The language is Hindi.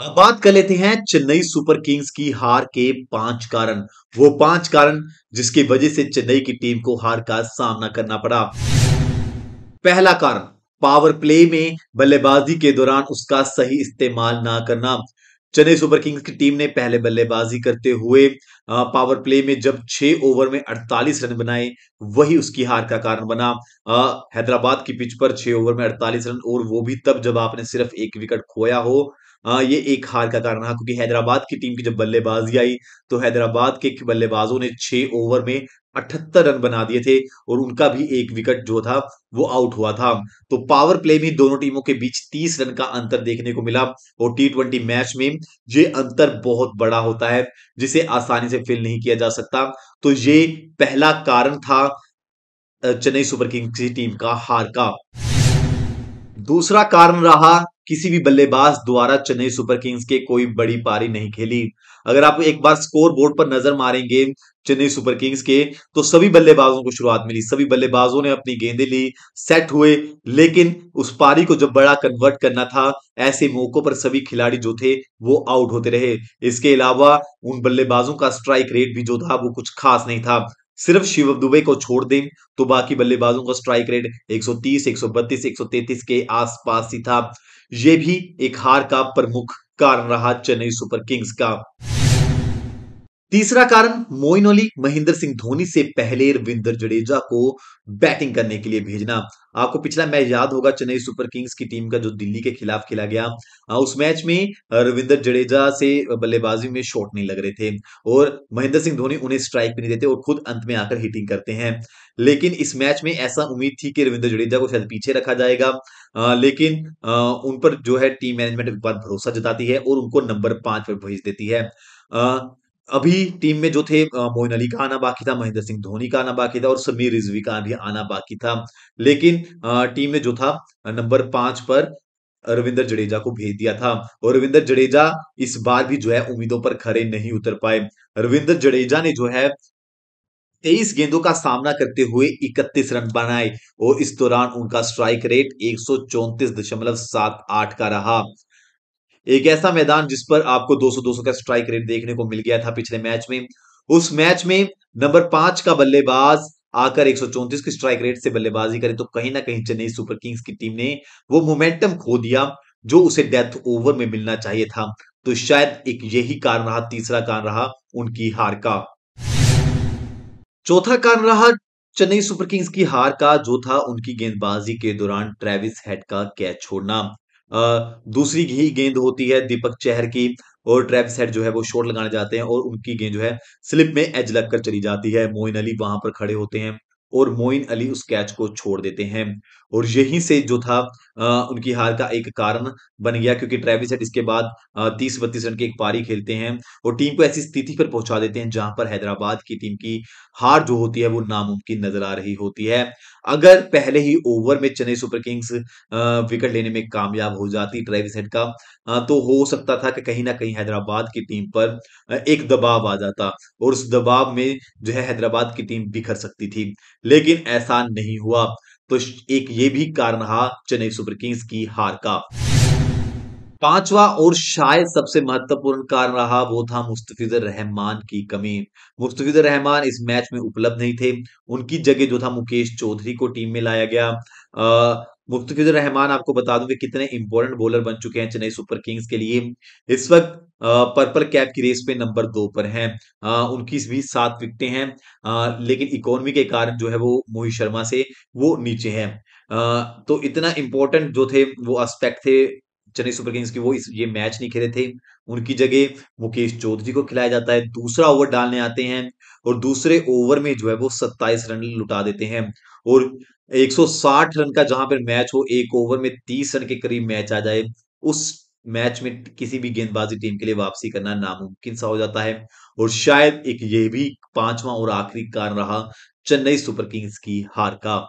हाँ, बात कर लेते हैं चेन्नई सुपर किंग्स की हार के पांच कारण वो पांच कारण जिसकी वजह से चेन्नई की टीम को हार का सामना करना पड़ा पहला कारण पावर प्ले में बल्लेबाजी के दौरान उसका सही इस्तेमाल ना करना चेन्नई सुपर किंग्स की टीम ने पहले बल्लेबाजी करते हुए पावर प्ले में जब छह ओवर में 48 रन बनाए वही उसकी हार का कारण बना हैदराबाद की पिच पर छह ओवर में 48 रन और वो भी तब जब आपने सिर्फ एक विकेट खोया हो हाँ, ये एक हार का कारण रहा क्योंकि हैदराबाद की टीम की जब बल्लेबाजी आई तो हैदराबाद के बल्लेबाजों ने छह ओवर में अठहत्तर रन बना दिए थे और उनका भी एक विकेट जो था वो आउट हुआ था तो पावर प्ले में दोनों टीमों के बीच तीस रन का अंतर देखने को मिला और टी ट्वेंटी मैच में ये अंतर बहुत बड़ा होता है जिसे आसानी से फिल नहीं किया जा सकता तो ये पहला कारण था चेन्नई सुपर किंग्स की टीम का हार का दूसरा कारण रहा किसी भी बल्लेबाज द्वारा चेन्नई सुपर किंग्स के कोई बड़ी पारी नहीं खेली अगर आप एक बार स्कोर बोर्ड पर नजर मारेंगे चेन्नई सुपर किंग्स के तो सभी बल्लेबाजों को शुरुआत मिली सभी बल्लेबाजों ने अपनी गेंदें ली सेट हुए लेकिन उस पारी को जब बड़ा कन्वर्ट करना था ऐसे मौकों पर सभी खिलाड़ी जो थे वो आउट होते रहे इसके अलावा उन बल्लेबाजों का स्ट्राइक रेट भी जो था वो कुछ खास नहीं था सिर्फ शिव दुबे को छोड़ दें तो बाकी बल्लेबाजों का स्ट्राइक रेट 130, 132, 133 के आसपास ही था ये भी एक हार का प्रमुख कारण रहा चेन्नई सुपर किंग्स का तीसरा कारण मोइन अली महेंद्र सिंह धोनी से पहले रविंदर जडेजा को बैटिंग करने के लिए भेजना आपको पिछला मैच याद होगा चेन्नई सुपर किंग्स की टीम का जो दिल्ली के खिलाफ खेला गया उस मैच में रविंदर जडेजा से बल्लेबाजी में शॉट नहीं लग रहे थे और महेंद्र सिंह धोनी उन्हें स्ट्राइक भी नहीं देते और खुद अंत में आकर हिटिंग करते हैं लेकिन इस मैच में ऐसा उम्मीद थी कि रविंद्र जडेजा को शायद पीछे रखा जाएगा आ, लेकिन आ, उन पर जो है टीम मैनेजमेंट एक बार भरोसा जताती है और उनको नंबर पांच पर भेज देती है अभी टीम में जो थे मोइन अली का आना बाकी था महेंद्र सिंह धोनी का आना बाकी था और समीर रिजवी का भी आना बाकी था लेकिन टीम में जो था नंबर पांच पर रविंदर जडेजा को भेज दिया था और रविंदर जडेजा इस बार भी जो है उम्मीदों पर खड़े नहीं उतर पाए रविंदर जडेजा ने जो है तेईस गेंदों का सामना करते हुए इकतीस रन बनाए और इस दौरान उनका स्ट्राइक रेट एक का रहा एक ऐसा मैदान जिस पर आपको 200-200 का स्ट्राइक रेट देखने को मिल गया था पिछले मैच में उस मैच में नंबर पांच का बल्लेबाज आकर एक की स्ट्राइक रेट से बल्लेबाजी करे तो कहीं ना कहीं चेन्नई सुपर किंग्स की टीम ने वो मोमेंटम खो दिया जो उसे डेथ ओवर में मिलना चाहिए था तो शायद एक यही कारण रहा तीसरा कारण रहा उनकी हार का चौथा कारण रहा चेन्नई सुपर किंग्स की हार का जो था उनकी गेंदबाजी के दौरान ट्रेविस हेड का कैच छोड़ना दूसरी ही गेंद होती है दीपक चहर की और ट्रैप सेट जो है वो शॉट लगाने जाते हैं और उनकी गेंद जो है स्लिप में एज लगकर चली जाती है मोइन अली वहां पर खड़े होते हैं और मोइन अली उस कैच को छोड़ देते हैं और यहीं से जो था आ, उनकी हार का एक कारण बन गया क्योंकि ट्रेविस हेड इसके बाद तीस बत्तीस रन की एक पारी खेलते हैं और टीम को ऐसी स्थिति पर पहुंचा देते हैं जहां पर हैदराबाद की टीम की हार जो होती है वो नामुमकिन नजर आ रही होती है अगर पहले ही ओवर में चेन्नई सुपर किंग्स विकेट लेने में कामयाब हो जाती ट्रेविस हेड का आ, तो हो सकता था कि कहीं ना कहीं हैदराबाद की टीम पर एक दबाव आ जाता और उस दबाव में जो है हैदराबाद की टीम बिखर सकती थी लेकिन ऐसा नहीं हुआ तो एक ये भी कारण रहा चेन्नई सुपर किंग्स की हार का पांचवा और शायद सबसे महत्वपूर्ण कारण रहा वो था मुस्तफिजर रहमान की कमी मुस्तफिजर रहमान इस मैच में उपलब्ध नहीं थे उनकी जगह जो था मुकेश चौधरी को टीम में लाया गया आ, मुफ्तफिजुर रहमान आपको बता दूं कि कितने इंपॉर्टेंट बॉलर बन चुके हैं चेन्नई सुपर किंग्स के लिए इस वक्त पर्पल कैप की रेस पे नंबर दो पर हैं उनकी भी सात विकटें हैं लेकिन इकोनॉमी के कारण जो है वो मोहित शर्मा से वो नीचे हैं तो इतना इंपॉर्टेंट जो थे वो एस्पेक्ट थे चेन्नई सुपर किंग्स की वो इस ये मैच नहीं खेले थे उनकी जगह मुकेश चौधरी को खिलाया जाता है दूसरा ओवर डालने आते हैं और दूसरे ओवर में जो है वो सत्ताईस रन लुटा देते हैं और 160 रन का जहां पर मैच हो एक ओवर में 30 रन के करीब मैच आ जाए उस मैच में किसी भी गेंदबाजी टीम के लिए वापसी करना नामुमकिन सा हो जाता है और शायद एक ये भी पांचवा और आखिरी कारण रहा चेन्नई सुपर किंग्स की हार का